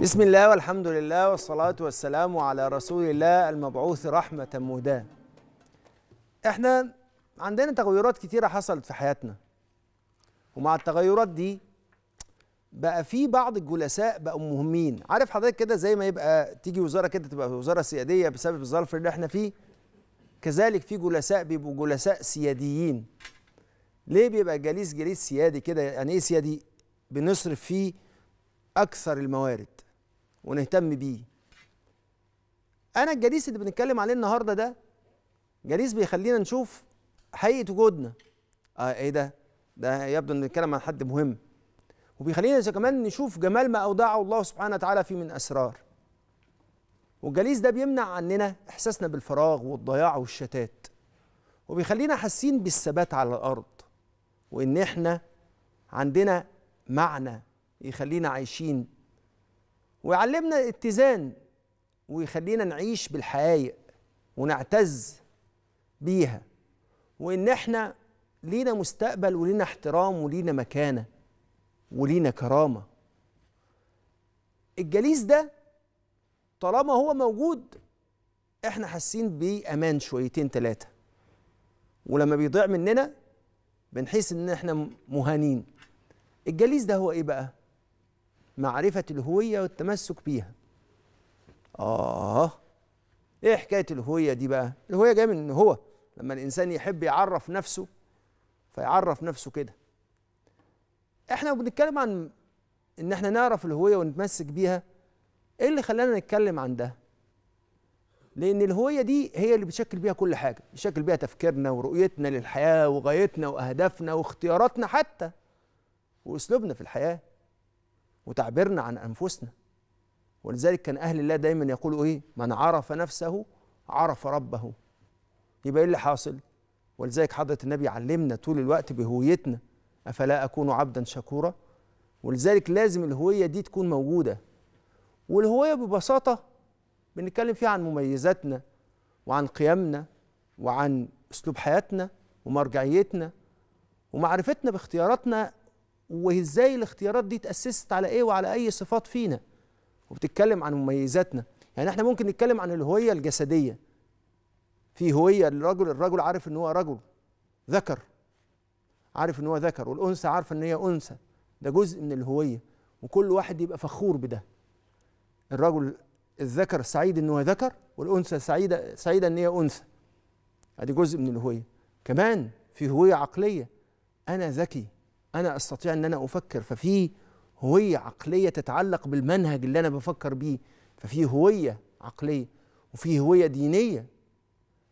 بسم الله والحمد لله والصلاة والسلام على رسول الله المبعوث رحمة مهداة احنا عندنا تغيرات كتيرة حصلت في حياتنا ومع التغيرات دي بقى في بعض الجلساء بقوا مهمين عارف حضرتك كده زي ما يبقى تيجي وزارة كده تبقى وزارة سيادية بسبب الظرف اللي احنا فيه كذلك في جلساء بيبقوا جلساء سياديين ليه بيبقى جليس جليس سيادي كده يعني ايه سيادي بنصرف فيه اكثر الموارد ونهتم بيه انا الجليس اللي بنتكلم عليه النهارده ده جليس بيخلينا نشوف حقيقه وجودنا اه ايه ده ده يبدو ان بنتكلم عن حد مهم وبيخلينا كمان نشوف جمال ما اودعه الله سبحانه وتعالى فيه من اسرار والجليس ده بيمنع عننا احساسنا بالفراغ والضياع والشتات وبيخلينا حاسين بالثبات على الارض وان احنا عندنا معنى يخلينا عايشين ويعلمنا الاتزان ويخلينا نعيش بالحقايق ونعتز بيها وان احنا لينا مستقبل ولينا احترام ولينا مكانه ولينا كرامه الجليس ده طالما هو موجود احنا حاسين بامان شويتين ثلاثه ولما بيضيع مننا بنحس ان احنا مهانين الجليس ده هو ايه بقى معرفة الهوية والتمسك بيها آه إيه حكاية الهوية دي بقى الهوية جاية من هو لما الإنسان يحب يعرف نفسه فيعرف نفسه كده إحنا بنتكلم عن إن إحنا نعرف الهوية ونتمسك بيها إيه اللي خلانا نتكلم عن ده لأن الهوية دي هي اللي بتشكل بيها كل حاجة بتشكل بيها تفكيرنا ورؤيتنا للحياة وغايتنا وأهدافنا واختياراتنا حتى وأسلوبنا في الحياة وتعبيرنا عن أنفسنا ولذلك كان أهل الله دايما يقولوا إيه من عرف نفسه عرف ربه يبقى إيه اللي حاصل ولذلك حضرة النبي علمنا طول الوقت بهويتنا أفلا أكون عبدا شكورا ولذلك لازم الهوية دي تكون موجودة والهوية ببساطة بنتكلم فيها عن مميزاتنا وعن قيمنا وعن أسلوب حياتنا ومرجعيتنا ومعرفتنا باختياراتنا وازاي الاختيارات دي اتاسست على ايه وعلى اي صفات فينا وبتتكلم عن مميزاتنا يعني احنا ممكن نتكلم عن الهويه الجسديه في هويه للرجل الرجل عارف ان هو رجل ذكر عارف ان هو ذكر والانثى عارفه ان هي انثى ده جزء من الهويه وكل واحد يبقى فخور بده الرجل الذكر سعيد ان هو ذكر والانثى سعيده سعيده ان هي انثى ادي جزء من الهويه كمان في هويه عقليه انا ذكي انا استطيع ان انا افكر ففي هويه عقليه تتعلق بالمنهج اللي انا بفكر بيه ففي هويه عقليه وفي هويه دينيه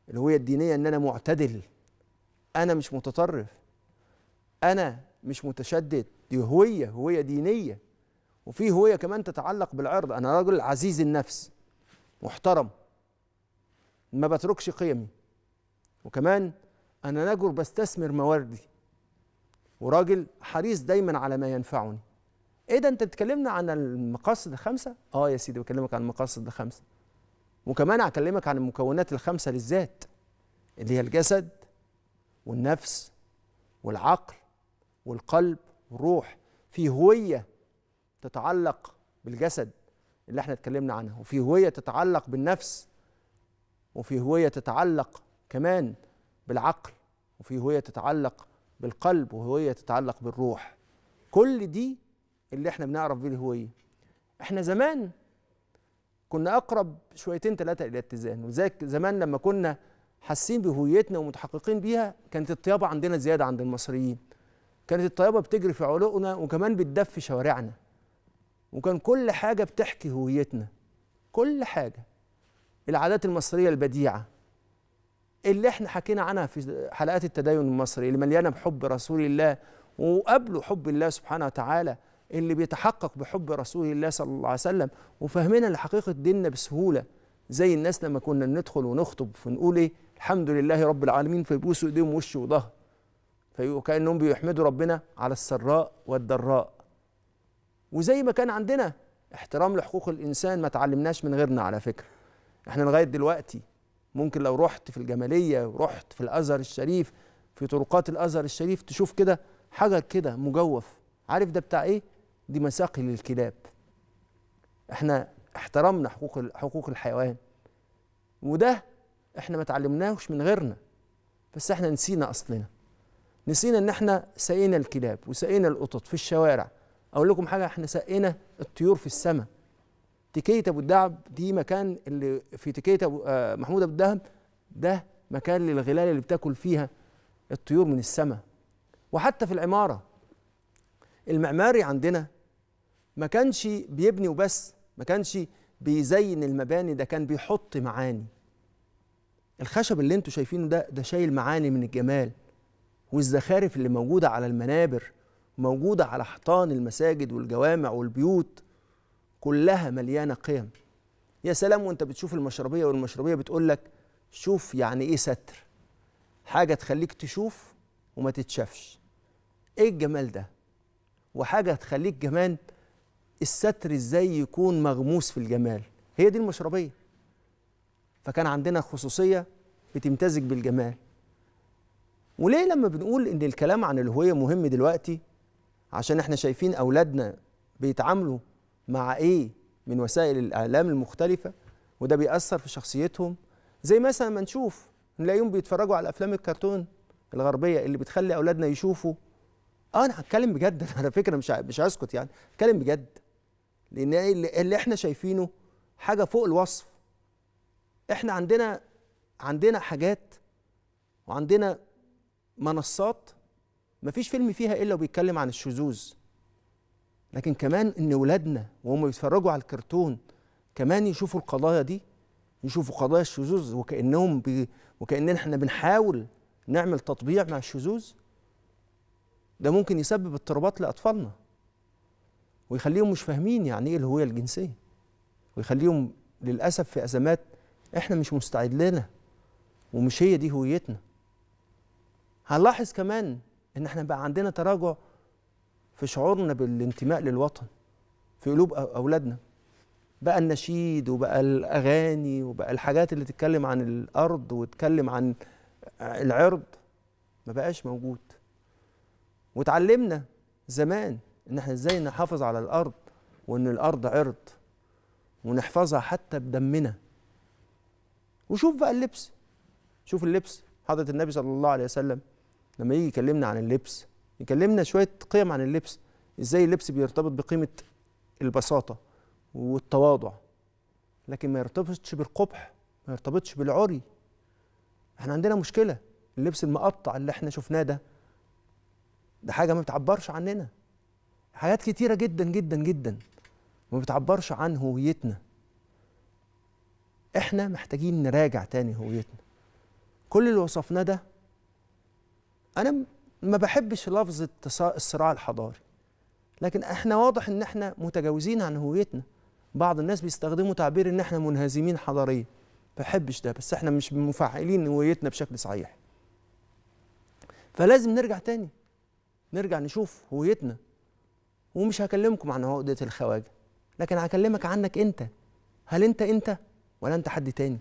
الهويه الدينيه ان انا معتدل انا مش متطرف انا مش متشدد دي هويه هويه دينيه وفي هويه كمان تتعلق بالعرض انا رجل عزيز النفس محترم ما بتركش قيمي وكمان انا رجل بستثمر مواردي وراجل حريص دايما على ما ينفعني ايه ده انت بتكلمنا عن المقاصد الخمسه اه يا سيدي بكلمك عن المقاصد الخمسه وكمان هكلمك عن المكونات الخمسه للذات اللي هي الجسد والنفس والعقل والقلب والروح في هويه تتعلق بالجسد اللي احنا اتكلمنا عنها وفي هويه تتعلق بالنفس وفي هويه تتعلق كمان بالعقل وفي هويه تتعلق بالقلب وهوية تتعلق بالروح كل دي اللي احنا بنعرف بيه الهوية احنا زمان كنا أقرب شويتين ثلاثة إلى الاتزان وذاك زمان لما كنا حاسين بهويتنا ومتحققين بيها كانت الطيابة عندنا زيادة عند المصريين كانت الطيابة بتجري في علوقنا وكمان بتدف في شوارعنا وكان كل حاجة بتحكي هويتنا كل حاجة العادات المصرية البديعة اللي احنا حكينا عنها في حلقات التدين المصري اللي مليانه بحب رسول الله وقبله حب الله سبحانه وتعالى اللي بيتحقق بحب رسول الله صلى الله عليه وسلم وفهمنا لحقيقه ديننا بسهوله زي الناس لما كنا ندخل ونخطب فنقول ايه الحمد لله رب العالمين فيبوسوا ايديهم وش وظهر فكانهم بيحمدوا ربنا على السراء والضراء وزي ما كان عندنا احترام لحقوق الانسان ما تعلمناش من غيرنا على فكره احنا لغايه دلوقتي ممكن لو رحت في الجماليه ورحت في الازهر الشريف في طرقات الازهر الشريف تشوف كده حجر كده مجوف عارف ده بتاع ايه دي مساقي للكلاب احنا احترمنا حقوق حقوق الحيوان وده احنا ما اتعلمناهوش من غيرنا بس احنا نسينا اصلنا نسينا ان احنا سقينا الكلاب وسقينا القطط في الشوارع اقول لكم حاجه احنا سقينا الطيور في السماء تكيت ابو الدهب دي مكان اللي في تكيت أبو آه، محمود ابو الدهب ده مكان للغلال اللي بتاكل فيها الطيور من السماء وحتى في العماره المعماري عندنا ما كانش بيبني وبس ما كانش بيزين المباني ده كان بيحط معاني الخشب اللي انتوا شايفينه ده ده شايل معاني من الجمال والزخارف اللي موجوده على المنابر موجوده على حيطان المساجد والجوامع والبيوت كلها مليانه قيم يا سلام وانت بتشوف المشربيه والمشربيه بتقول لك شوف يعني ايه ستر حاجه تخليك تشوف وما تتشافش ايه الجمال ده وحاجه تخليك كمان الستر ازاي يكون مغموس في الجمال هي دي المشربيه فكان عندنا خصوصيه بتمتزج بالجمال وليه لما بنقول ان الكلام عن الهويه مهم دلوقتي عشان احنا شايفين اولادنا بيتعاملوا مع ايه من وسائل الاعلام المختلفه وده بيأثر في شخصيتهم زي مثلا ما نشوف نلاقيهم بيتفرجوا على افلام الكرتون الغربيه اللي بتخلي اولادنا يشوفوا اه انا هتكلم بجد على فكره مش مش هسكت يعني هتكلم بجد لان إيه؟ اللي احنا شايفينه حاجه فوق الوصف احنا عندنا عندنا حاجات وعندنا منصات مفيش فيلم فيها الا وبيتكلم عن الشذوذ لكن كمان ان ولادنا وهم بيتفرجوا على الكرتون كمان يشوفوا القضايا دي يشوفوا قضايا الشذوذ وكانهم بي وكاننا احنا بنحاول نعمل تطبيع مع الشذوذ ده ممكن يسبب اضطرابات لاطفالنا ويخليهم مش فاهمين يعني ايه الهويه الجنسيه ويخليهم للاسف في ازمات احنا مش مستعد لنا ومش هي دي هويتنا هنلاحظ كمان ان احنا بقى عندنا تراجع في شعورنا بالانتماء للوطن في قلوب أولادنا بقى النشيد وبقى الأغاني وبقى الحاجات اللي تتكلم عن الأرض وتتكلم عن العرض ما بقاش موجود وتعلمنا زمان إن احنا إزاي نحافظ على الأرض وإن الأرض عرض ونحفظها حتى بدمنا وشوف بقى اللبس شوف اللبس حضرة النبي صلى الله عليه وسلم لما يجي يكلمنا عن اللبس اتكلمنا شويه قيم عن اللبس ازاي اللبس بيرتبط بقيمه البساطه والتواضع لكن ما يرتبطش بالقبح ما يرتبطش بالعري احنا عندنا مشكله اللبس المقطع اللي احنا شفناه ده ده حاجه ما بتعبرش عننا حاجات كتيره جدا جدا جدا ما بتعبرش عن هويتنا احنا محتاجين نراجع تاني هويتنا كل اللي وصفناه ده انا ما بحبش لفظ الصراع الحضاري لكن احنا واضح ان احنا متجاوزين عن هويتنا بعض الناس بيستخدموا تعبير ان احنا منهزمين حضاريا بحبش ده بس احنا مش مفعلين هويتنا بشكل صحيح فلازم نرجع تاني نرجع نشوف هويتنا ومش هكلمكم عن عقدة الخواجة لكن هكلمك عنك انت هل انت انت ولا انت حد تاني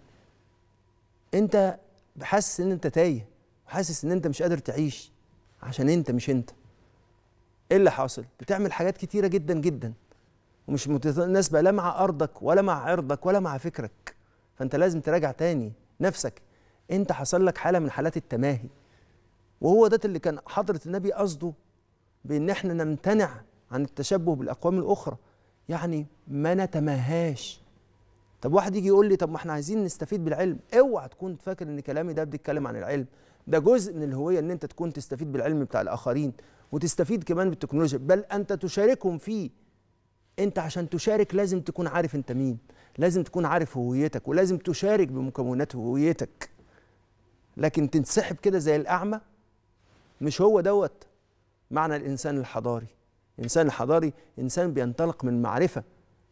انت حاسس ان انت تايه وحاسس ان انت مش قادر تعيش عشان انت مش انت ايه اللي حاصل بتعمل حاجات كتيره جدا جدا ومش متناسبه لا مع ارضك ولا مع عرضك ولا مع فكرك فانت لازم تراجع تاني نفسك انت حصل لك حاله من حالات التماهي وهو ده اللي كان حضره النبي قصده بان احنا نمتنع عن التشبه بالاقوام الاخرى يعني ما نتماهاش طب واحد يجي يقول لي طب ما احنا عايزين نستفيد بالعلم اوعى تكون فاكر ان كلامي ده بيتكلم عن العلم ده جزء من الهويه ان انت تكون تستفيد بالعلم بتاع الاخرين وتستفيد كمان بالتكنولوجيا بل انت تشاركهم فيه انت عشان تشارك لازم تكون عارف انت مين لازم تكون عارف هويتك ولازم تشارك بمكونات هويتك لكن تنسحب كده زي الاعمى مش هو دوت معنى الانسان الحضاري الانسان الحضاري انسان بينطلق من معرفه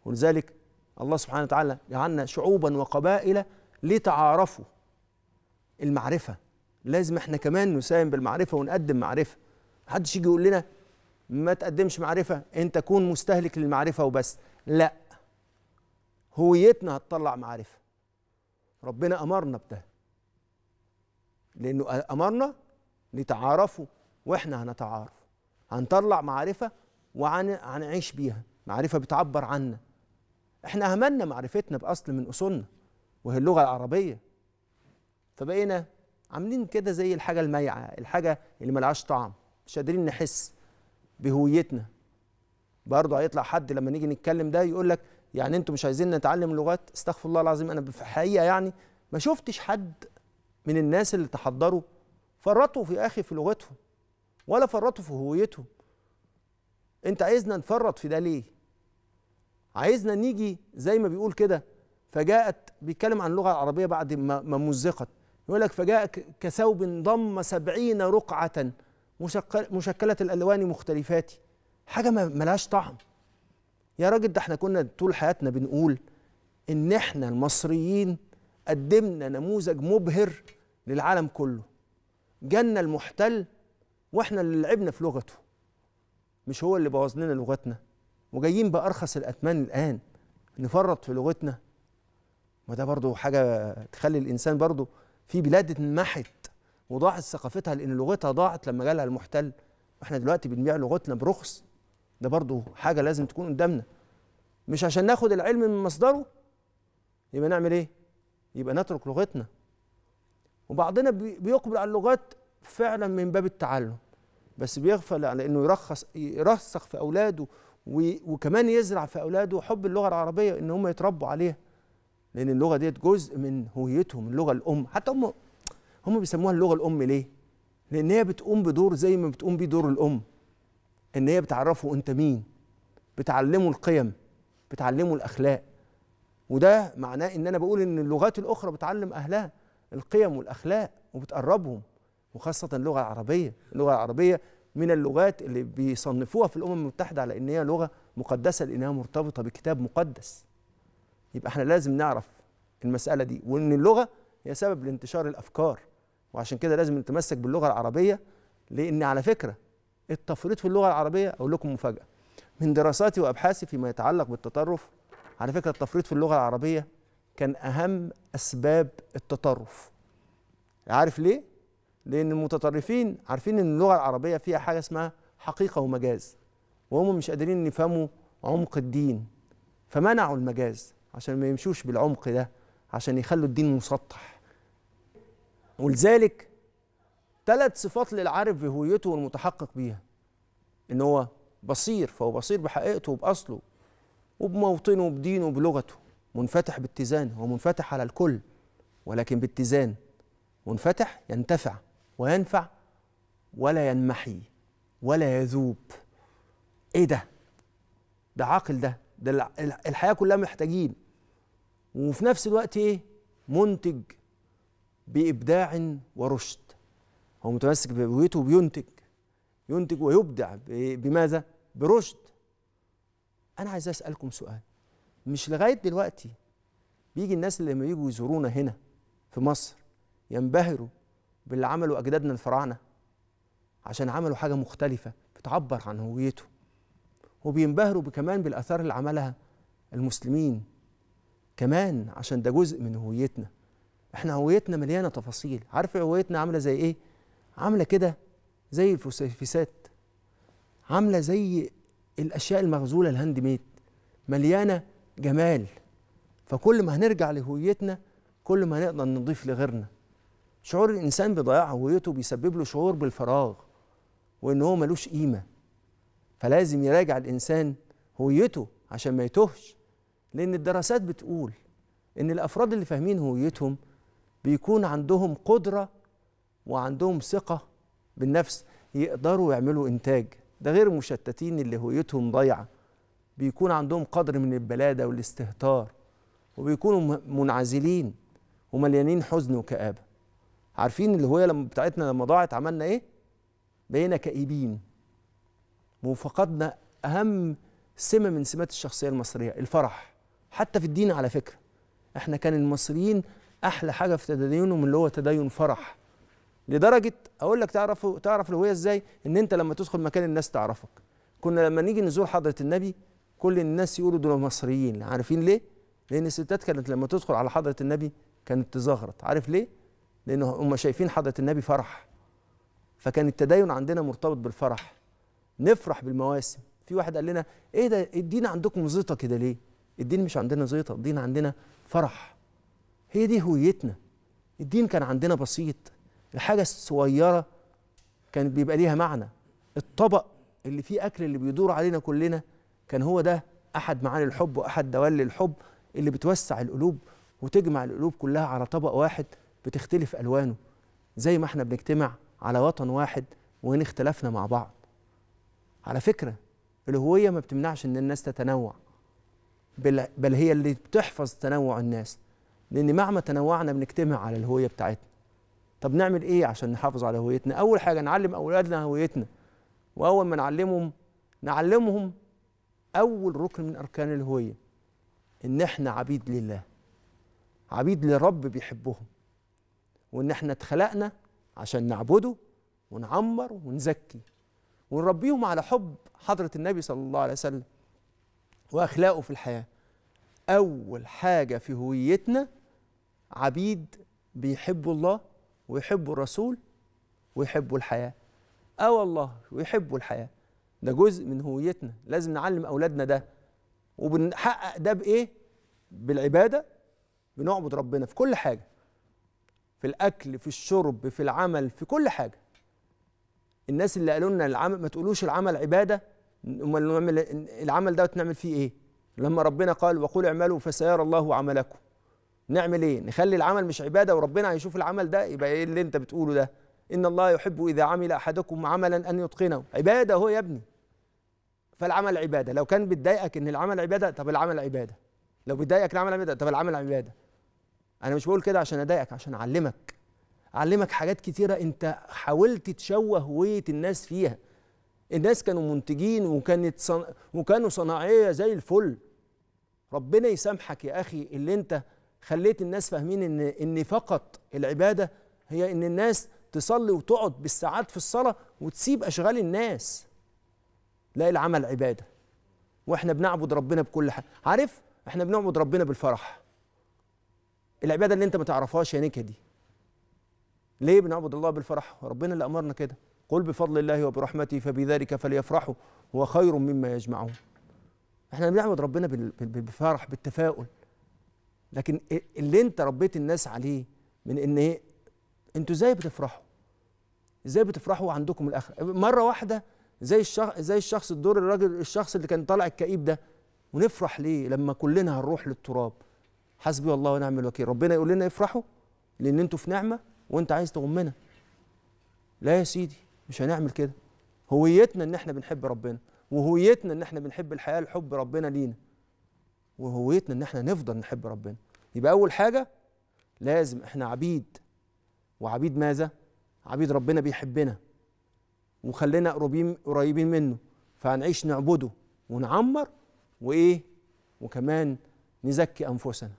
ولذلك الله سبحانه وتعالى جعلنا شعوبا وقبائل لتعارفوا المعرفه لازم احنا كمان نساهم بالمعرفه ونقدم معرفه محدش يجي يقول لنا ما تقدمش معرفه انت كون مستهلك للمعرفه وبس لا هويتنا هتطلع معرفه ربنا امرنا بده لانه امرنا نتعارفوا واحنا هنتعارف هنطلع معرفه وهنعيش بيها معرفه بتعبر عنا احنا اهملنا معرفتنا باصل من اصولنا وهي اللغه العربيه فبقينا عاملين كده زي الحاجه المايعة الحاجه اللي ملعاش طعم مش قادرين نحس بهويتنا برضه هيطلع حد لما نيجي نتكلم ده يقول لك يعني انتوا مش عايزين نتعلم لغات استغفر الله العظيم انا في الحقيقه يعني ما شفتش حد من الناس اللي تحضروا فرطوا في اخي في لغتهم ولا فرطوا في هويتهم انت عايزنا نفرط في ده ليه عايزنا نيجي زي ما بيقول كده فجاءت بيتكلم عن اللغه العربيه بعد ما مزقت يقول لك فجاء كثوب ضم سبعين رقعة مشكلة الألوان مختلفات حاجة ملاش طعم يا راجل ده احنا كنا طول حياتنا بنقول إن احنا المصريين قدمنا نموذج مبهر للعالم كله جنة المحتل واحنا اللي لعبنا في لغته مش هو اللي بوظ لنا لغتنا وجايين بأرخص الأثمان الآن نفرط في لغتنا ما ده برضه حاجة تخلي الإنسان برضه في بلاد اتمحت وضاعت ثقافتها لان لغتها ضاعت لما جالها المحتل واحنا دلوقتي بنبيع لغتنا برخص ده برضه حاجه لازم تكون قدامنا مش عشان ناخد العلم من مصدره يبقى نعمل ايه يبقى نترك لغتنا وبعضنا بيقبل على اللغات فعلا من باب التعلم بس بيغفل على انه يرخص يرسخ في اولاده وكمان يزرع في اولاده حب اللغه العربيه ان هم يتربوا عليها لان اللغه ديت جزء من هويتهم اللغه الام حتى هم هم بيسموها اللغه الام ليه لان هي بتقوم بدور زي ما بتقوم بيه دور الام ان هي بتعرفه انت مين بتعلمه القيم بتعلمه الاخلاق وده معناه ان انا بقول ان اللغات الاخرى بتعلم اهلها القيم والاخلاق وبتقربهم وخاصه اللغه العربيه اللغه العربيه من اللغات اللي بيصنفوها في الامم المتحده على ان هي لغه مقدسه لانها مرتبطه بكتاب مقدس يبقى احنا لازم نعرف المساله دي وان اللغه هي سبب لانتشار الافكار وعشان كده لازم نتمسك باللغه العربيه لان على فكره التفريط في اللغه العربيه اقول لكم مفاجاه من دراساتي وابحاثي فيما يتعلق بالتطرف على فكره التفريط في اللغه العربيه كان اهم اسباب التطرف عارف ليه لان المتطرفين عارفين ان اللغه العربيه فيها حاجه اسمها حقيقه ومجاز وهم مش قادرين يفهموا عمق الدين فمنعوا المجاز عشان ما يمشوش بالعمق ده عشان يخلوا الدين مسطح ولذلك ثلاث صفات للعارف بهويته والمتحقق بيها ان هو بصير فهو بصير بحقيقته وبأصله وبموطنه وبدينه وبلغته منفتح باتزان هو منفتح على الكل ولكن باتزان منفتح ينتفع وينفع ولا ينمحي ولا يذوب ايه ده ده عاقل ده ده الحياه كلها محتاجين وفي نفس الوقت ايه منتج بابداع ورشد هو متمسك بهويته وبينتج ينتج ويبدع بماذا برشد انا عايز اسالكم سؤال مش لغايه دلوقتي بيجي الناس اللي لما يجوا يزورونا هنا في مصر ينبهروا باللي عمله اجدادنا الفراعنه عشان عملوا حاجه مختلفه بتعبر عن هويته وبينبهروا كمان بالاثار اللي عملها المسلمين كمان عشان ده جزء من هويتنا احنا هويتنا مليانه تفاصيل عارف هويتنا عامله زي ايه عامله كده زي الفسيفسات عامله زي الاشياء المغزوله الهاند ميد مليانه جمال فكل ما هنرجع لهويتنا كل ما هنقدر نضيف لغيرنا شعور الانسان بضياع هويته بيسبب له شعور بالفراغ وان هو ملوش قيمه فلازم يراجع الانسان هويته عشان ما يتوهش لأن الدراسات بتقول إن الأفراد اللي فاهمين هويتهم بيكون عندهم قدرة وعندهم ثقة بالنفس يقدروا يعملوا إنتاج ده غير المشتتين اللي هويتهم ضايعة بيكون عندهم قدر من البلادة والاستهتار وبيكونوا منعزلين ومليانين حزن وكآبة عارفين الهوية لما بتاعتنا لما ضاعت عملنا إيه؟ بقينا كئيبين وفقدنا أهم سمة من سمات الشخصية المصرية الفرح حتى في الدين على فكرة احنا كان المصريين أحلى حاجة في تدينهم اللي هو تدين فرح لدرجة أقول لك تعرف تعرف الهوية إزاي؟ إن أنت لما تدخل مكان الناس تعرفك. كنا لما نيجي نزور حضرة النبي كل الناس يقولوا دول مصريين، عارفين ليه؟ لأن الستات كانت لما تدخل على حضرة النبي كانت تزغرت عارف ليه؟ لأن هم شايفين حضرة النبي فرح. فكان التدين عندنا مرتبط بالفرح. نفرح بالمواسم، في واحد قال لنا إيه ده الدين عندكم زيطة كده ليه؟ الدين مش عندنا زيطه الدين عندنا فرح هي دي هويتنا الدين كان عندنا بسيط الحاجه الصغيره كانت بيبقى ليها معنى الطبق اللي فيه اكل اللي بيدور علينا كلنا كان هو ده احد معاني الحب واحد دوال الحب اللي بتوسع القلوب وتجمع القلوب كلها على طبق واحد بتختلف الوانه زي ما احنا بنجتمع على وطن واحد وين اختلفنا مع بعض على فكره الهويه ما بتمنعش ان الناس تتنوع بل, هي اللي بتحفظ تنوع الناس لأن مهما تنوعنا بنجتمع على الهوية بتاعتنا طب نعمل إيه عشان نحافظ على هويتنا أول حاجة نعلم أولادنا هويتنا وأول ما نعلمهم نعلمهم أول ركن من أركان الهوية إن إحنا عبيد لله عبيد لرب بيحبهم وإن إحنا اتخلقنا عشان نعبده ونعمر ونزكي ونربيهم على حب حضرة النبي صلى الله عليه وسلم واخلاقه في الحياه اول حاجه في هويتنا عبيد بيحبوا الله ويحبوا الرسول ويحبوا الحياه اه والله ويحبوا الحياه ده جزء من هويتنا لازم نعلم اولادنا ده وبنحقق ده بايه بالعباده بنعبد ربنا في كل حاجه في الاكل في الشرب في العمل في كل حاجه الناس اللي قالوا لنا العمل ما تقولوش العمل عباده امال نعمل العمل دوت نعمل فيه ايه لما ربنا قال وقل اعملوا فسيرى الله عملكم نعمل ايه نخلي العمل مش عباده وربنا هيشوف العمل ده يبقى ايه اللي انت بتقوله ده ان الله يحب اذا عمل احدكم عملا ان يتقنه عباده هو يا ابني فالعمل عباده لو كان بتضايقك ان العمل عباده طب العمل عباده لو بتضايقك العمل عباده طب العمل عباده انا مش بقول كده عشان اضايقك عشان اعلمك اعلمك حاجات كتيره انت حاولت تشوه هويه الناس فيها الناس كانوا منتجين وكانت صن... وكانوا صناعيه زي الفل ربنا يسامحك يا اخي اللي انت خليت الناس فاهمين ان ان فقط العباده هي ان الناس تصلي وتقعد بالساعات في الصلاه وتسيب اشغال الناس لا العمل عباده واحنا بنعبد ربنا بكل حاجه عارف احنا بنعبد ربنا بالفرح العباده اللي انت ما تعرفهاش يا نيكا دي ليه بنعبد الله بالفرح ربنا اللي امرنا كده قل بفضل الله وبرحمته فبذلك فليفرحوا هو خير مما يجمعون احنا بنعبد ربنا بالفرح بالتفاؤل لكن اللي انت ربيت الناس عليه من ان ايه انتوا ازاي بتفرحوا ازاي بتفرحوا عندكم الاخره مره واحده زي الشخص زي الشخص الدور الراجل الشخص اللي كان طالع الكئيب ده ونفرح ليه لما كلنا هنروح للتراب حسبي الله ونعم الوكيل ربنا يقول لنا افرحوا لان انتوا في نعمه وانت عايز تغمنا لا يا سيدي مش هنعمل كده هويتنا ان احنا بنحب ربنا وهويتنا ان احنا بنحب الحياه لحب ربنا لينا وهويتنا ان احنا نفضل نحب ربنا يبقى اول حاجه لازم احنا عبيد وعبيد ماذا عبيد ربنا بيحبنا وخلينا قريبين قريبين منه فهنعيش نعبده ونعمر وايه وكمان نزكي انفسنا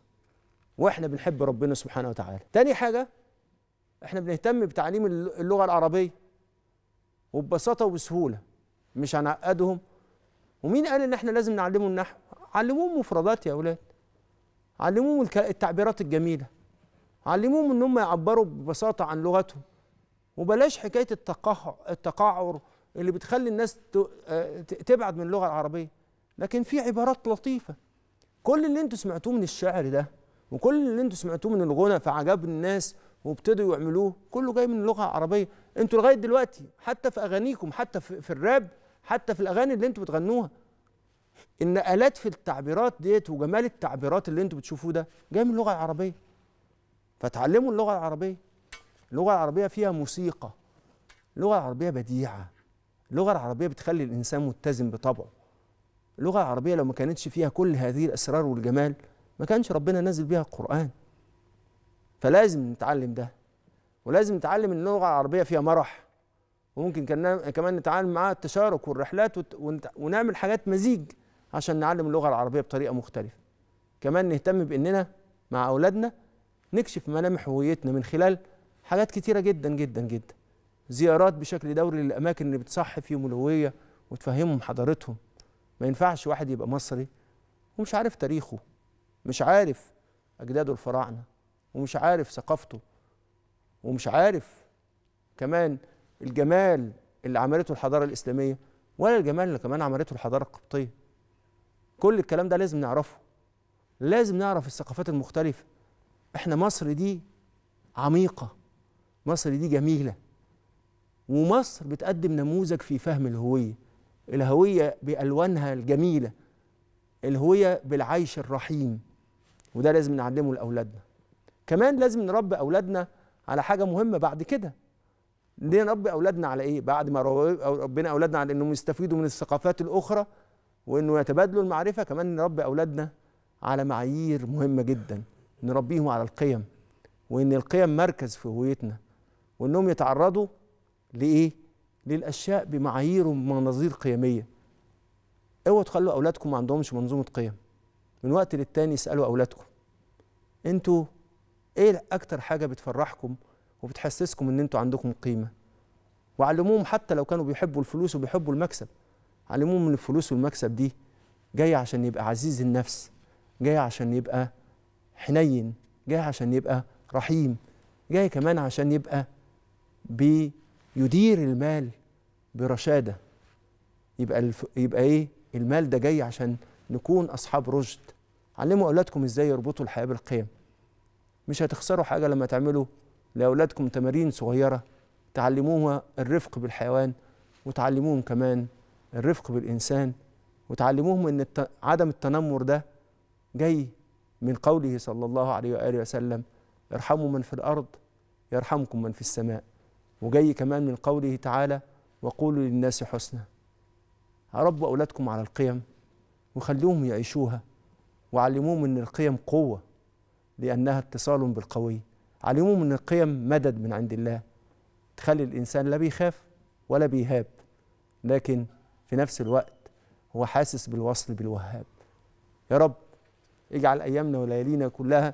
واحنا بنحب ربنا سبحانه وتعالى تاني حاجه احنا بنهتم بتعليم اللغه العربيه وببساطه وبسهوله مش هنعقدهم ومين قال ان احنا لازم نعلمه النحو علموهم مفردات يا اولاد علموهم التعبيرات الجميله علموهم ان هم يعبروا ببساطه عن لغتهم وبلاش حكايه التقعر التقعر اللي بتخلي الناس آه، تبعد من اللغه العربيه لكن في عبارات لطيفه كل اللي انتوا سمعتوه من الشعر ده وكل اللي انتوا سمعتوه من الغنى فعجب الناس وابتدوا يعملوه كله جاي من اللغه العربيه انتوا لغايه دلوقتي حتى في اغانيكم حتى في, الراب حتى في الاغاني اللي انتوا بتغنوها النقلات في التعبيرات ديت وجمال التعبيرات اللي انتوا بتشوفوه ده جاي من اللغه العربيه فتعلموا اللغه العربيه اللغه العربيه فيها موسيقى اللغه العربيه بديعه اللغه العربيه بتخلي الانسان متزن بطبعه اللغه العربيه لو ما كانتش فيها كل هذه الاسرار والجمال ما كانش ربنا نزل بيها القران فلازم نتعلم ده ولازم نتعلم ان اللغه العربيه فيها مرح وممكن كمان نتعامل معاها التشارك والرحلات ونعمل حاجات مزيج عشان نعلم اللغه العربيه بطريقه مختلفه كمان نهتم باننا مع اولادنا نكشف ملامح هويتنا من خلال حاجات كتيره جدا جدا جدا زيارات بشكل دوري للاماكن اللي بتصح فيهم الهويه وتفهمهم حضارتهم ما ينفعش واحد يبقى مصري ومش عارف تاريخه مش عارف اجداده الفراعنه ومش عارف ثقافته ومش عارف كمان الجمال اللي عملته الحضاره الاسلاميه ولا الجمال اللي كمان عملته الحضاره القبطيه كل الكلام ده لازم نعرفه لازم نعرف الثقافات المختلفه احنا مصر دي عميقه مصر دي جميله ومصر بتقدم نموذج في فهم الهويه الهويه بالوانها الجميله الهويه بالعيش الرحيم وده لازم نعلمه لاولادنا كمان لازم نربي اولادنا على حاجه مهمه بعد كده ليه نربي اولادنا على ايه بعد ما ربنا اولادنا على انهم يستفيدوا من الثقافات الاخرى وانه يتبادلوا المعرفه كمان نربي اولادنا على معايير مهمه جدا نربيهم على القيم وان القيم مركز في هويتنا وانهم يتعرضوا لايه للاشياء بمعايير ومناظير قيميه اوعوا تخلوا اولادكم ما عندهمش منظومه قيم من وقت للتاني اسالوا اولادكم انتوا ايه اكتر حاجه بتفرحكم وبتحسسكم ان انتوا عندكم قيمه وعلموهم حتى لو كانوا بيحبوا الفلوس وبيحبوا المكسب علموهم ان الفلوس والمكسب دي جايه عشان يبقى عزيز النفس جاي عشان يبقى حنين جاي عشان يبقى رحيم جاي كمان عشان يبقى بيدير المال برشاده يبقى الف... يبقى ايه المال ده جاي عشان نكون اصحاب رشد علموا اولادكم ازاي يربطوا الحياه بالقيم مش هتخسروا حاجه لما تعملوا لاولادكم تمارين صغيره تعلموها الرفق بالحيوان وتعلموهم كمان الرفق بالانسان وتعلموهم ان عدم التنمر ده جاي من قوله صلى الله عليه واله وسلم ارحموا من في الارض يرحمكم من في السماء وجاي كمان من قوله تعالى وقولوا للناس حسنا ربوا اولادكم على القيم وخلوهم يعيشوها وعلموهم ان القيم قوه لأنها اتصال بالقوي على العموم أن القيم مدد من عند الله تخلي الإنسان لا بيخاف ولا بيهاب لكن في نفس الوقت هو حاسس بالوصل بالوهاب يا رب اجعل أيامنا وليالينا كلها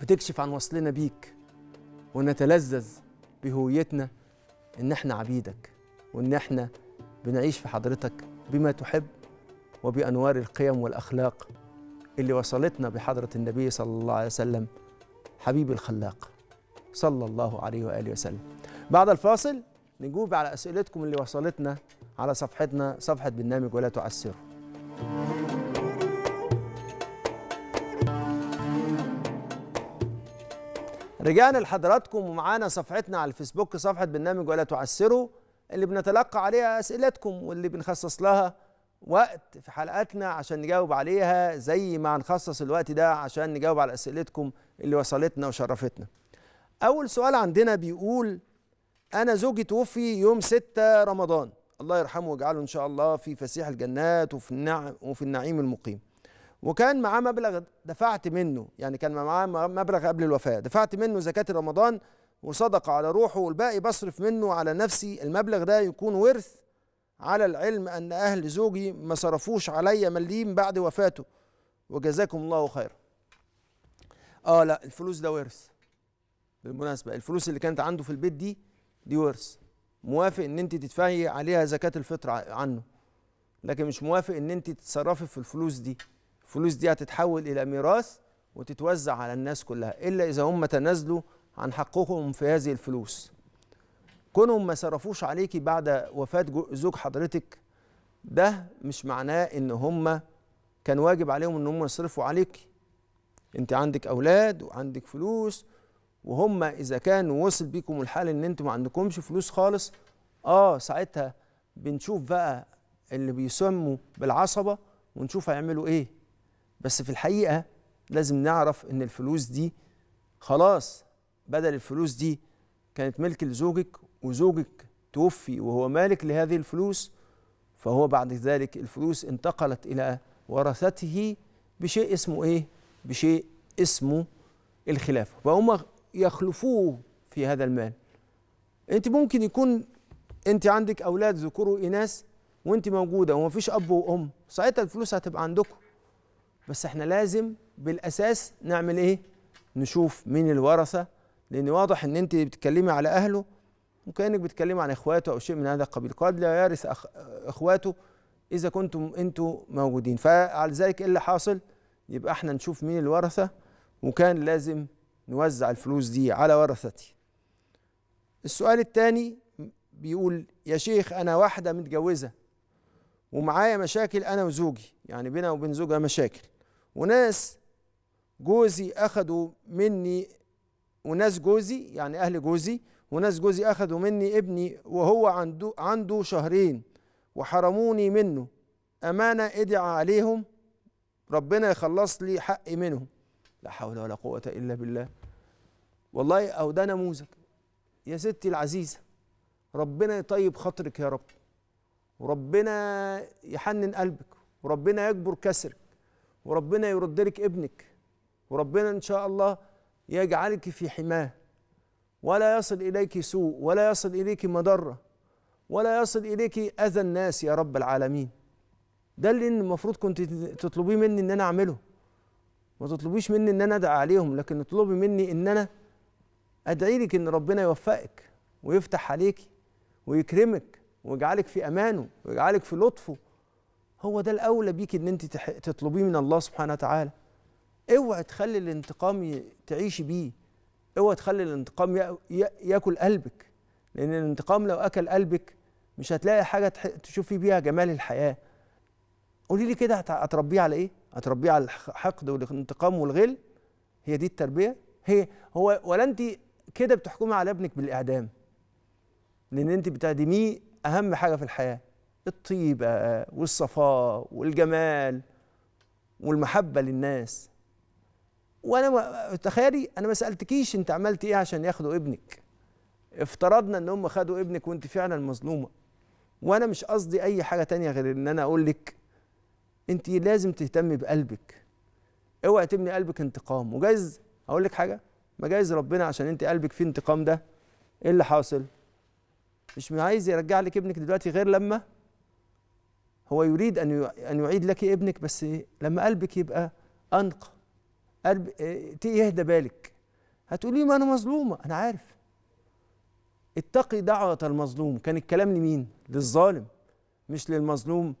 بتكشف عن وصلنا بيك ونتلذذ بهويتنا إن إحنا عبيدك وإن إحنا بنعيش في حضرتك بما تحب وبأنوار القيم والأخلاق اللي وصلتنا بحضرة النبي صلى الله عليه وسلم حبيبي الخلاق صلى الله عليه وآله وسلم بعد الفاصل نجوب على أسئلتكم اللي وصلتنا على صفحتنا صفحة برنامج ولا تعسروا رجعنا لحضراتكم ومعانا صفحتنا على الفيسبوك صفحة برنامج ولا تعسروا اللي بنتلقى عليها أسئلتكم واللي بنخصص لها وقت في حلقاتنا عشان نجاوب عليها زي ما هنخصص الوقت ده عشان نجاوب على اسئلتكم اللي وصلتنا وشرفتنا. اول سؤال عندنا بيقول انا زوجي توفي يوم 6 رمضان الله يرحمه ويجعله ان شاء الله في فسيح الجنات وفي النعم وفي النعيم المقيم. وكان معاه مبلغ دفعت منه يعني كان معاه مبلغ قبل الوفاه دفعت منه زكاه رمضان وصدقه على روحه والباقي بصرف منه على نفسي المبلغ ده يكون ورث على العلم أن أهل زوجي ما صرفوش عليا مليم بعد وفاته وجزاكم الله خيرا آه لا الفلوس ده ورث بالمناسبة الفلوس اللي كانت عنده في البيت دي دي ورث موافق ان انت تدفعي عليها زكاة الفطر عنه لكن مش موافق ان انت تتصرفي في الفلوس دي الفلوس دي هتتحول الى ميراث وتتوزع على الناس كلها الا اذا هم تنازلوا عن حقهم في هذه الفلوس كونهم ما صرفوش عليكي بعد وفاة زوج حضرتك ده مش معناه ان هم كان واجب عليهم ان هم يصرفوا عليكي انت عندك اولاد وعندك فلوس وهم اذا كان وصل بيكم الحال ان انتوا ما عندكمش فلوس خالص اه ساعتها بنشوف بقى اللي بيسموا بالعصبه ونشوف هيعملوا ايه بس في الحقيقه لازم نعرف ان الفلوس دي خلاص بدل الفلوس دي كانت ملك لزوجك وزوجك توفي وهو مالك لهذه الفلوس فهو بعد ذلك الفلوس انتقلت إلى ورثته بشيء اسمه إيه؟ بشيء اسمه الخلافة فهم يخلفوه في هذا المال أنت ممكن يكون أنت عندك أولاد ذكور وإناث وأنت موجودة ومفيش أب وأم ساعتها الفلوس هتبقى عندكم بس احنا لازم بالأساس نعمل إيه؟ نشوف مين الورثة لأن واضح إن أنت بتتكلمي على أهله وكانك بتكلم عن اخواته او شيء من هذا القبيل قد لا يرث أخ... اخواته اذا كنتم انتم موجودين فعلى ذلك ايه اللي حاصل يبقى احنا نشوف مين الورثه وكان لازم نوزع الفلوس دي على ورثتي السؤال الثاني بيقول يا شيخ انا واحده متجوزه ومعايا مشاكل انا وزوجي يعني بينا وبين زوجها مشاكل وناس جوزي اخدوا مني وناس جوزي يعني اهل جوزي وناس جوزي أخذوا مني ابني وهو عنده, عنده شهرين وحرموني منه أمانة ادعى عليهم ربنا يخلص لي حقي منهم لا حول ولا قوة إلا بالله والله أو ده نموذج يا ستي العزيزة ربنا يطيب خاطرك يا رب وربنا يحنن قلبك وربنا يكبر كسرك وربنا يرد لك ابنك وربنا إن شاء الله يجعلك في حماه ولا يصل إليك سوء ولا يصل إليك مضرة ولا يصل إليك أذى الناس يا رب العالمين ده اللي المفروض كنت تطلبيه مني إن أنا أعمله ما تطلبيش مني إن أنا أدعي عليهم لكن اطلبي مني إن أنا أدعي لك إن ربنا يوفقك ويفتح عليك ويكرمك ويجعلك في أمانه ويجعلك في لطفه هو ده الأولى بيك إن أنت تطلبيه من الله سبحانه وتعالى اوعي تخلي الانتقام تعيشي بيه اوعى تخلي الانتقام ياكل قلبك لان الانتقام لو اكل قلبك مش هتلاقي حاجه تشوفي بيها جمال الحياه قولي لي كده هتربيه على ايه هتربيه على الحقد والانتقام والغل هي دي التربيه هي هو ولا انت كده بتحكمي على ابنك بالاعدام لان انت بتعدميه اهم حاجه في الحياه الطيبه والصفاء والجمال والمحبه للناس وانا تخيلي انا ما سالتكيش انت عملت ايه عشان ياخدوا ابنك افترضنا ان هم خدوا ابنك وانت فعلا مظلومه وانا مش قصدي اي حاجه تانية غير ان انا اقول لك انت لازم تهتمي بقلبك اوعي تبني قلبك انتقام وجايز اقول لك حاجه ما جايز ربنا عشان انت قلبك فيه انتقام ده ايه اللي حاصل مش عايز يرجع لك ابنك دلوقتي غير لما هو يريد ان ان يعيد لك ابنك بس لما قلبك يبقى انقى قال آه، يهدى إيه، بالك هتقولي ما انا مظلومه انا عارف اتقي دعوه المظلوم كان الكلام لمين للظالم مش للمظلوم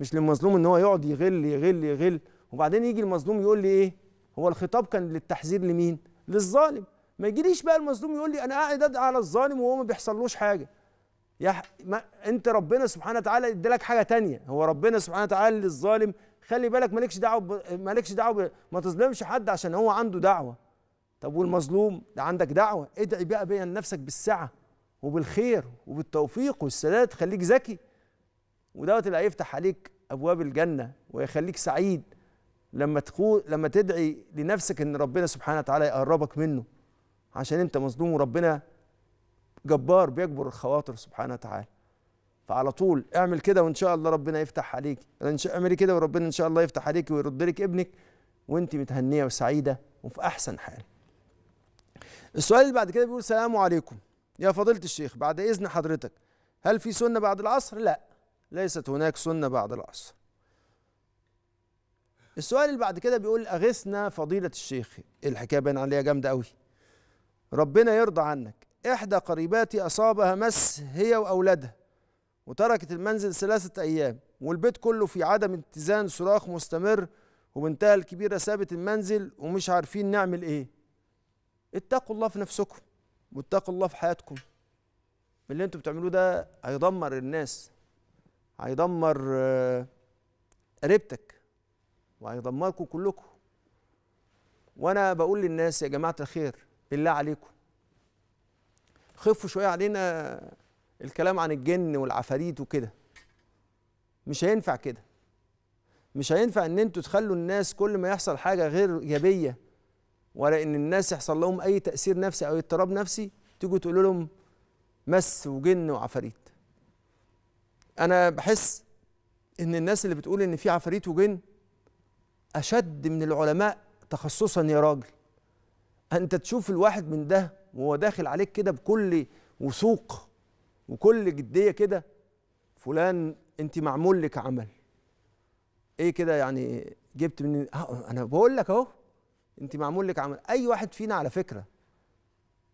مش للمظلوم ان هو يقعد يغل يغل يغل وبعدين يجي المظلوم يقول لي ايه هو الخطاب كان للتحذير لمين للظالم ما يجيليش بقى المظلوم يقول لي انا قاعد ادعي على الظالم وهو ما بيحصلوش حاجه يا ما انت ربنا سبحانه وتعالى ادالك حاجه تانية هو ربنا سبحانه وتعالى للظالم خلي بالك مالكش دعوه ب... مالكش دعوه ب... ما تظلمش حد عشان هو عنده دعوه طب والمظلوم ده عندك دعوه ادعي بقى بين نفسك بالسعه وبالخير وبالتوفيق والسداد خليك ذكي ودوت اللي هيفتح عليك ابواب الجنه ويخليك سعيد لما تقول لما تدعي لنفسك ان ربنا سبحانه وتعالى يقربك منه عشان انت مظلوم وربنا جبار بيجبر الخواطر سبحانه وتعالى فعلى طول اعمل كده وان شاء الله ربنا يفتح عليك اعملي كده وربنا ان شاء الله يفتح عليك ويرد لك ابنك وانت متهنيه وسعيده وفي احسن حال السؤال اللي بعد كده بيقول السلام عليكم يا فضيله الشيخ بعد اذن حضرتك هل في سنه بعد العصر لا ليست هناك سنه بعد العصر السؤال اللي بعد كده بيقول اغثنا فضيله الشيخ الحكايه باين عليها جامده قوي ربنا يرضى عنك احدى قريباتي اصابها مس هي واولادها وتركت المنزل ثلاثة أيام والبيت كله في عدم اتزان صراخ مستمر وبنتها الكبيرة سابت المنزل ومش عارفين نعمل إيه اتقوا الله في نفسكم واتقوا الله في حياتكم اللي انتوا بتعملوه ده هيدمر الناس هيدمر آه، قريبتك وهيدمركم كلكم وانا بقول للناس يا جماعه الخير بالله عليكم خفوا شويه علينا الكلام عن الجن والعفاريت وكده مش هينفع كده مش هينفع ان انتوا تخلوا الناس كل ما يحصل حاجه غير ايجابيه ولا ان الناس يحصل لهم اي تاثير نفسي او اضطراب نفسي تيجوا تقولوا لهم مس وجن وعفاريت انا بحس ان الناس اللي بتقول ان في عفاريت وجن اشد من العلماء تخصصا يا راجل انت تشوف الواحد من ده وهو داخل عليك كده بكل وثوق وكل جديه كده فلان انت معمول لك عمل ايه كده يعني جبت من انا بقول لك اهو انت معمول لك عمل اي واحد فينا على فكره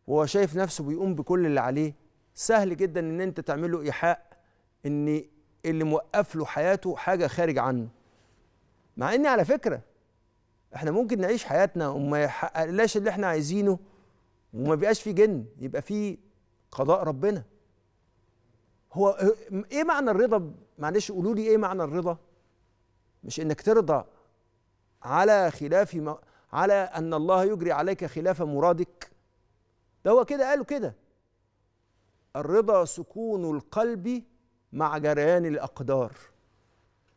وهو شايف نفسه بيقوم بكل اللي عليه سهل جدا ان انت تعمل له ايحاء ان اللي موقف له حياته حاجه خارج عنه مع ان على فكره احنا ممكن نعيش حياتنا وما يحققلاش اللي احنا عايزينه وما بيبقاش فيه جن يبقى فيه قضاء ربنا هو ايه معنى الرضا معلش قولوا لي ايه معنى الرضا مش انك ترضى على خلاف ما على ان الله يجري عليك خلاف مرادك ده هو كده قالوا كده الرضا سكون القلب مع جريان الاقدار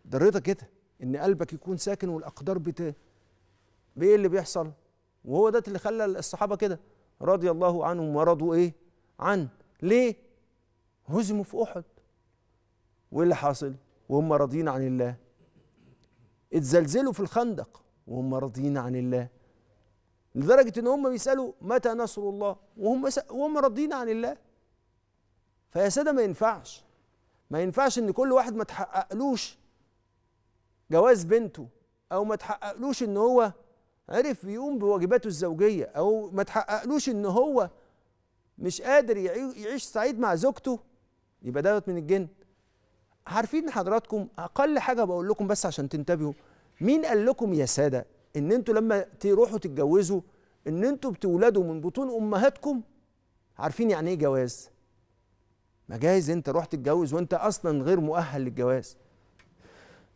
ده الرضا كده ان قلبك يكون ساكن والاقدار بت بايه اللي بيحصل وهو ده اللي خلى الصحابه كده رضي الله عنهم ورضوا ايه عن ليه هزموا في احد وايه اللي حاصل وهم راضيين عن الله اتزلزلوا في الخندق وهم راضيين عن الله لدرجه ان هم بيسالوا متى نصر الله وهم وهم راضيين عن الله فيا ساده ما ينفعش ما ينفعش ان كل واحد ما تحققلوش جواز بنته او ما تحققلوش ان هو عرف يقوم بواجباته الزوجيه او ما تحققلوش ان هو مش قادر يعيش سعيد مع زوجته يبقى دوت من الجن عارفين حضراتكم اقل حاجه بقول لكم بس عشان تنتبهوا مين قال لكم يا ساده ان انتوا لما تروحوا تتجوزوا ان انتوا بتولدوا من بطون امهاتكم عارفين يعني ايه جواز ما جايز انت رحت تتجوز وانت اصلا غير مؤهل للجواز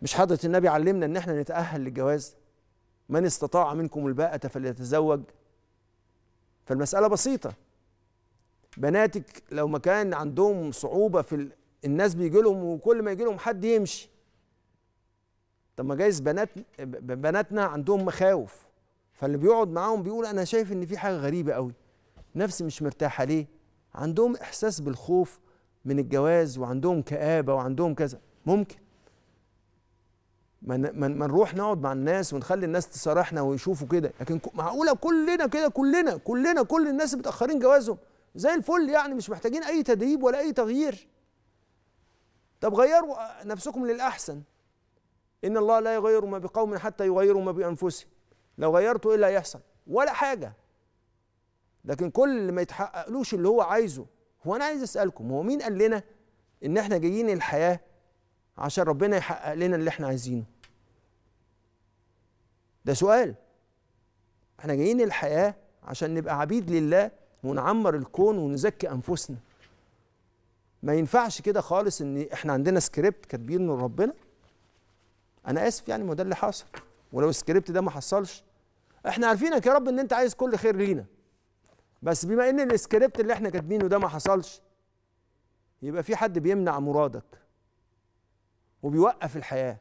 مش حضره النبي علمنا ان احنا نتاهل للجواز من استطاع منكم الباءة فليتزوج فالمساله بسيطه بناتك لو ما كان عندهم صعوبه في ال... الناس بيجي لهم وكل ما يجي لهم حد يمشي طب ما جايز بنات بناتنا عندهم مخاوف فاللي بيقعد معاهم بيقول انا شايف ان في حاجه غريبه قوي نفسي مش مرتاحه ليه عندهم احساس بالخوف من الجواز وعندهم كآبه وعندهم كذا ممكن ما ما نروح نقعد مع الناس ونخلي الناس تصارحنا ويشوفوا كده لكن معقوله كلنا كده كلنا كلنا كل الناس متاخرين جوازهم زي الفل يعني مش محتاجين اي تدريب ولا اي تغيير طب غيروا نفسكم للاحسن ان الله لا يغير ما بقوم حتى يغيروا ما بانفسهم لو غيرتوا ايه اللي هيحصل ولا حاجه لكن كل ما يتحققلوش اللي هو عايزه هو انا عايز اسالكم هو مين قال لنا ان احنا جايين الحياه عشان ربنا يحقق لنا اللي احنا عايزينه ده سؤال احنا جايين الحياه عشان نبقى عبيد لله ونعمر الكون ونزكي انفسنا ما ينفعش كده خالص ان احنا عندنا سكريبت كاتبينه لربنا انا اسف يعني ما ده اللي حصل ولو السكريبت ده ما حصلش احنا عارفينك يا رب ان انت عايز كل خير لينا بس بما ان السكريبت اللي احنا كاتبينه ده ما حصلش يبقى في حد بيمنع مرادك وبيوقف الحياه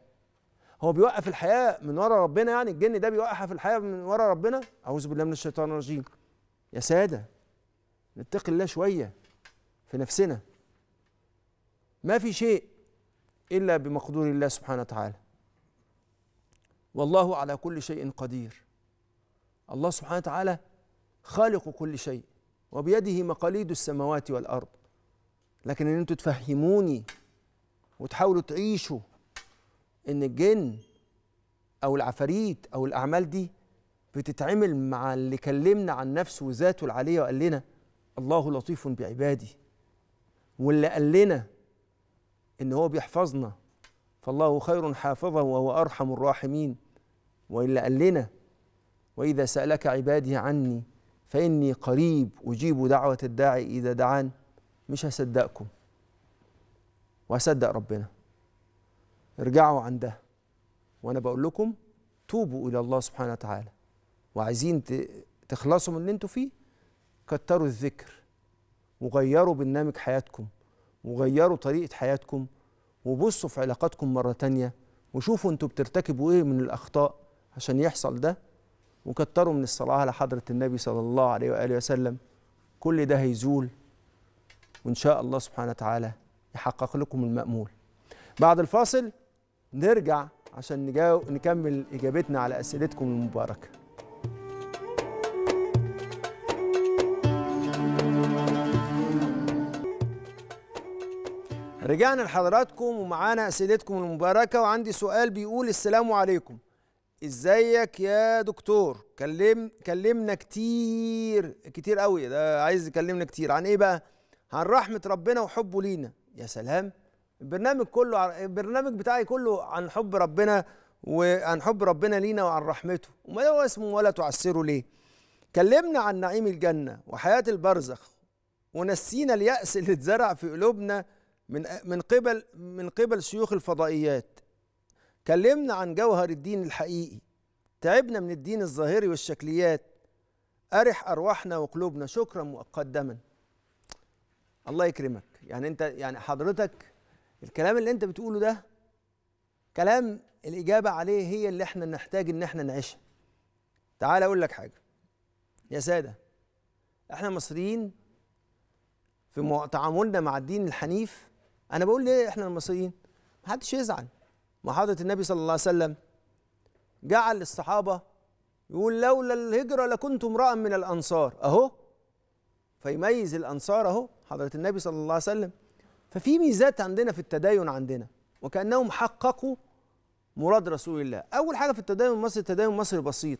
هو بيوقف الحياه من ورا ربنا يعني الجن ده بيوقف الحياه من ورا ربنا اعوذ بالله من الشيطان الرجيم يا ساده نتقي الله شويه في نفسنا ما في شيء الا بمقدور الله سبحانه وتعالى والله على كل شيء قدير الله سبحانه وتعالى خالق كل شيء وبيده مقاليد السماوات والارض لكن ان انتوا تفهموني وتحاولوا تعيشوا ان الجن او العفاريت او الاعمال دي بتتعمل مع اللي كلمنا عن نفسه وذاته العاليه وقال لنا الله لطيف بعباده واللي قال لنا ان هو بيحفظنا فالله خير حافظا وهو ارحم الراحمين واللي قال لنا واذا سالك عبادي عني فاني قريب اجيب دعوه الداعي اذا دعان مش هصدقكم وهصدق ربنا ارجعوا عن ده وانا بقول لكم توبوا الى الله سبحانه وتعالى وعايزين تخلصوا من اللي انتوا فيه كتروا الذكر وغيروا برنامج حياتكم وغيروا طريقة حياتكم وبصوا في علاقاتكم مرة تانية وشوفوا انتوا بترتكبوا ايه من الأخطاء عشان يحصل ده وكتروا من الصلاة على حضرة النبي صلى الله عليه وآله وسلم كل ده هيزول وإن شاء الله سبحانه وتعالى يحقق لكم المأمول بعد الفاصل نرجع عشان نكمل إجابتنا على أسئلتكم المباركة رجعنا لحضراتكم ومعانا اسئلتكم المباركه وعندي سؤال بيقول السلام عليكم ازيك يا دكتور كلم كلمنا كتير كتير قوي ده عايز يكلمنا كتير عن ايه بقى عن رحمه ربنا وحبه لينا يا سلام البرنامج كله البرنامج بتاعي كله عن حب ربنا وعن حب ربنا لينا وعن رحمته وما هو اسمه ولا تعسره ليه كلمنا عن نعيم الجنه وحياه البرزخ ونسينا اليأس اللي اتزرع في قلوبنا من من قبل من قبل شيوخ الفضائيات كلمنا عن جوهر الدين الحقيقي تعبنا من الدين الظاهري والشكليات أرح أرواحنا وقلوبنا شكرا مقدما الله يكرمك يعني أنت يعني حضرتك الكلام اللي أنت بتقوله ده كلام الإجابة عليه هي اللي احنا نحتاج إن احنا نعيشها تعال أقول لك حاجة يا سادة احنا مصريين في تعاملنا مع الدين الحنيف انا بقول ليه احنا المصريين محدش يزعل ما حضره النبي صلى الله عليه وسلم جعل الصحابه يقول لولا الهجره لكنت امرا من الانصار اهو فيميز الانصار اهو حضره النبي صلى الله عليه وسلم ففي ميزات عندنا في التدين عندنا وكانهم حققوا مراد رسول الله اول حاجه في التدين المصري التدين المصري بسيط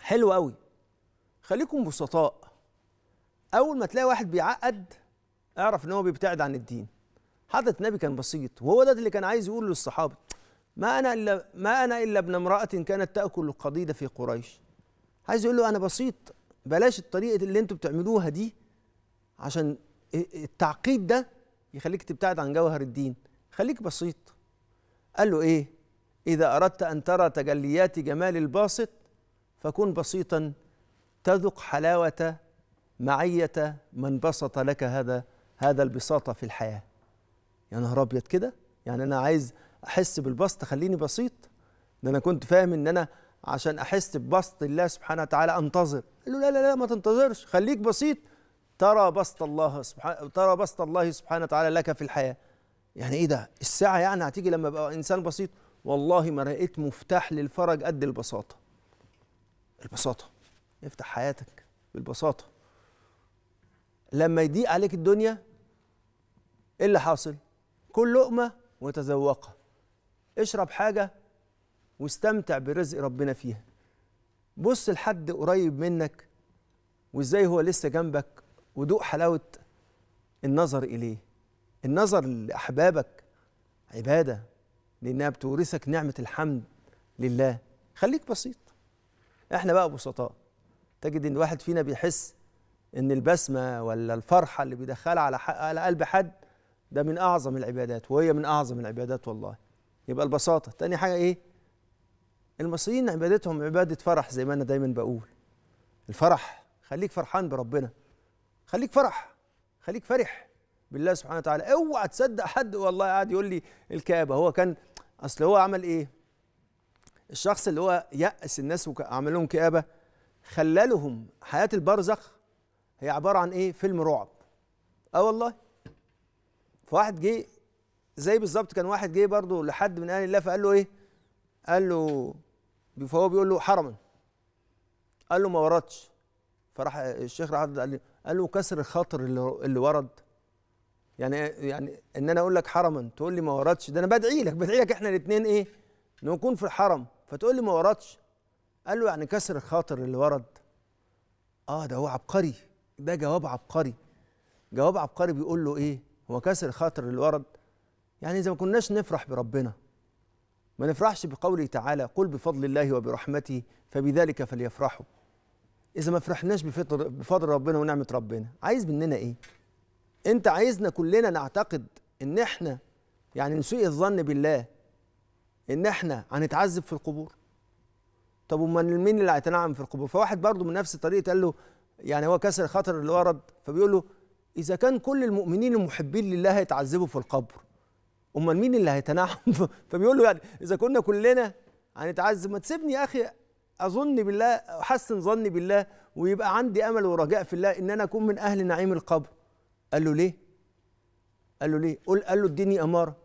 حلو قوي خليكم بسطاء اول ما تلاقي واحد بيعقد اعرف ان هو بيبتعد عن الدين حضرة النبي كان بسيط وهو ده اللي كان عايز يقول للصحابة ما أنا إلا ما أنا إلا ابن امرأة كانت تأكل القضيده في قريش عايز يقول له أنا بسيط بلاش الطريقة اللي أنتوا بتعملوها دي عشان التعقيد ده يخليك تبتعد عن جوهر الدين خليك بسيط قال له إيه إذا أردت أن ترى تجليات جمال الباسط فكن بسيطا تذق حلاوة معية من بسط لك هذا هذا البساطه في الحياه يا نهار ابيض كده يعني انا عايز احس بالبسط خليني بسيط ده انا كنت فاهم ان انا عشان احس ببسط الله سبحانه وتعالى انتظر قال له لا لا لا ما تنتظرش خليك بسيط ترى بسط الله سبحانه ترى بسط الله سبحانه وتعالى لك في الحياه يعني ايه ده الساعه يعني هتيجي لما ابقى انسان بسيط والله ما لقيت مفتاح للفرج قد البساطه البساطه افتح حياتك بالبساطه لما يضيق عليك الدنيا ايه اللي حاصل كل لقمه وتذوقها اشرب حاجه واستمتع برزق ربنا فيها بص لحد قريب منك وازاي هو لسه جنبك ودوق حلاوه النظر اليه النظر لاحبابك عباده لانها بتورثك نعمه الحمد لله خليك بسيط احنا بقى بسطاء تجد ان واحد فينا بيحس ان البسمه ولا الفرحه اللي بيدخلها على على قلب حد ده من اعظم العبادات وهي من اعظم العبادات والله يبقى البساطه تاني حاجه ايه المصريين عبادتهم عباده فرح زي ما انا دايما بقول الفرح خليك فرحان بربنا خليك فرح خليك فرح بالله سبحانه وتعالى اوعى تصدق حد والله قاعد يقول لي الكابه هو كان اصل هو عمل ايه الشخص اللي هو يأس الناس وعمل لهم كآبة خللهم حياة البرزخ هي عبارة عن ايه فيلم رعب اه والله فواحد جه زي بالظبط كان واحد جه برضه لحد من اهل الله فقال له ايه؟ قال له فهو بيقول له حرما قال له ما وردش فراح الشيخ راح قال له قال له كسر الخاطر اللي ورد يعني إيه؟ يعني ان انا اقول لك حرما تقول لي ما وردش ده انا بدعي لك بدعي لك احنا الاثنين ايه نكون في الحرم فتقول لي ما وردش قال له يعني كسر الخاطر اللي ورد اه ده هو عبقري ده جواب عبقري جواب عبقري بيقول له ايه هو كسر خاطر الورد يعني إذا ما كناش نفرح بربنا ما نفرحش بقوله تعالى قل بفضل الله وبرحمته فبذلك فليفرحوا إذا ما فرحناش بفضل ربنا ونعمة ربنا عايز مننا إيه؟ أنت عايزنا كلنا نعتقد إن إحنا يعني نسوء الظن بالله إن إحنا هنتعذب في القبور طب امال مين اللي هيتنعم في القبور؟ فواحد برضه من نفس الطريقه قال له يعني هو كسر خاطر اللي ورد فبيقول له إذا كان كل المؤمنين المحبين لله هيتعذبوا في القبر أمال مين اللي هيتنعم فبيقول له يعني إذا كنا كلنا هنتعذب ما تسيبني يا أخي أظن بالله أحسن ظني بالله ويبقى عندي أمل ورجاء في الله إن أنا أكون من أهل نعيم القبر قال له ليه؟ قال له ليه؟ قل قال له اديني أمارة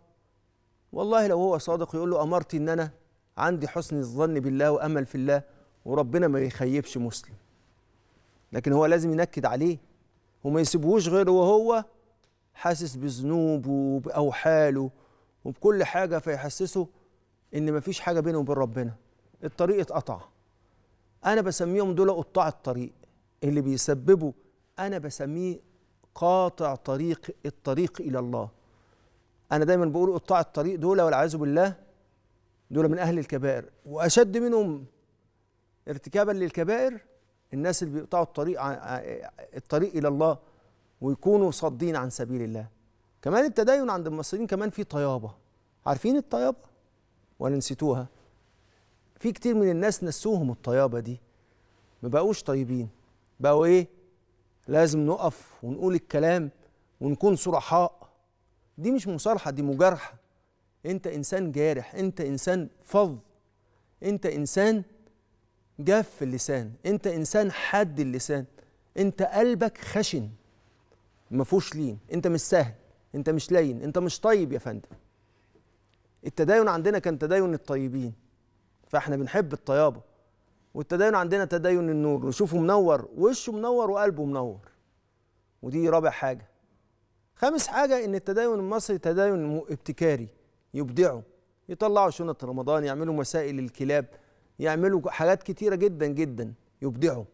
والله لو هو صادق يقول له أمرتي إن أنا عندي حسن الظن بالله وأمل في الله وربنا ما يخيبش مسلم لكن هو لازم ينكد عليه وما يسيبوهوش غير وهو حاسس بذنوبه وبأوحاله وبكل حاجة فيحسسه إن مفيش حاجة بينه وبين ربنا الطريق اتقطع أنا بسميهم دول قطاع الطريق اللي بيسببوا أنا بسميه قاطع طريق الطريق إلى الله أنا دايما بقول قطاع الطريق دول والعياذ بالله دول من أهل الكبائر وأشد منهم ارتكابا للكبائر الناس اللي بيقطعوا الطريق الطريق الى الله ويكونوا صادين عن سبيل الله كمان التدين عند المصريين كمان في طيابه عارفين الطيابه ولا نسيتوها في كتير من الناس نسوهم الطيابه دي ما بقوش طيبين بقوا ايه لازم نقف ونقول الكلام ونكون صرحاء دي مش مصالحه دي مجارحه انت انسان جارح انت انسان فظ انت انسان جاف في اللسان انت انسان حاد اللسان انت قلبك خشن ما فيهوش لين انت مش سهل انت مش لين انت مش طيب يا فندم التدين عندنا كان تدين الطيبين فاحنا بنحب الطيابه والتدين عندنا تدين النور نشوفه منور وشه منور وقلبه منور ودي رابع حاجه خامس حاجه ان التدين المصري تدين ابتكاري يبدعوا يطلعوا شنط رمضان يعملوا مسائل الكلاب يعملوا حاجات كتيره جدا جدا يبدعوا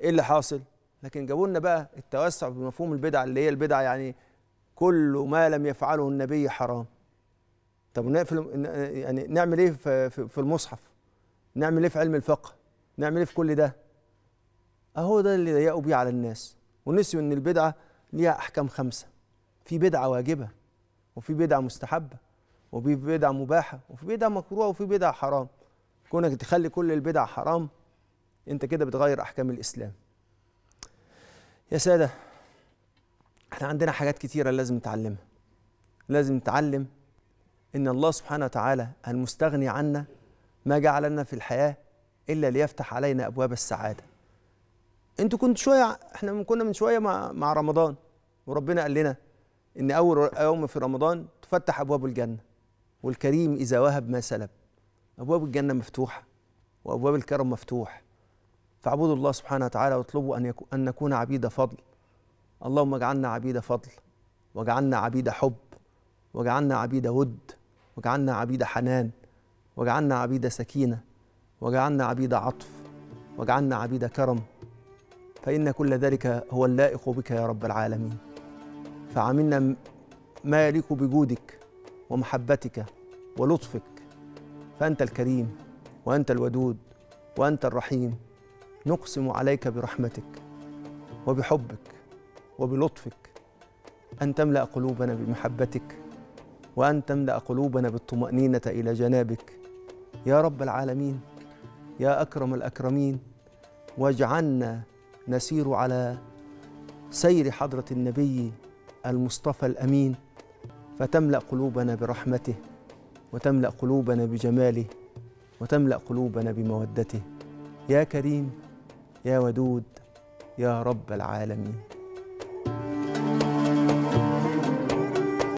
ايه اللي حاصل لكن جابوا لنا بقى التوسع بمفهوم البدعه اللي هي البدعه يعني كل ما لم يفعله النبي حرام طب نقفل يعني نعمل ايه في المصحف نعمل ايه في علم الفقه نعمل ايه في كل ده اهو ده اللي ضيقوا بيه على الناس ونسيوا ان البدعه ليها احكام خمسه في بدعه واجبه وفي بدعه مستحبه وفي بدعه مباحه وفي بدعه مكروهه وفي بدعه حرام كونك تخلي كل البدع حرام انت كده بتغير احكام الاسلام يا ساده احنا عندنا حاجات كتيره لازم نتعلمها لازم نتعلم ان الله سبحانه وتعالى المستغني عنا ما جعلنا في الحياه الا ليفتح علينا ابواب السعاده انتوا كنت شويه احنا كنا من شويه مع, مع رمضان وربنا قال لنا ان اول يوم في رمضان تفتح ابواب الجنه والكريم اذا وهب ما سلب أبواب الجنة مفتوحة وأبواب الكرم مفتوح فاعبدوا الله سبحانه وتعالى واطلبوا أن, أن نكون عبيد فضل اللهم اجعلنا عبيد فضل واجعلنا عبيد حب واجعلنا عبيد ود واجعلنا عبيد حنان واجعلنا عبيد سكينة واجعلنا عبيد عطف واجعلنا عبيد كرم فإن كل ذلك هو اللائق بك يا رب العالمين فعملنا ما يليق بجودك ومحبتك ولطفك فأنت الكريم وأنت الودود وأنت الرحيم نقسم عليك برحمتك وبحبك وبلطفك أن تملأ قلوبنا بمحبتك وأن تملأ قلوبنا بالطمأنينة إلى جنابك يا رب العالمين يا أكرم الأكرمين واجعلنا نسير على سير حضرة النبي المصطفى الأمين فتملأ قلوبنا برحمته وتملأ قلوبنا بجماله وتملأ قلوبنا بمودته يا كريم يا ودود يا رب العالمين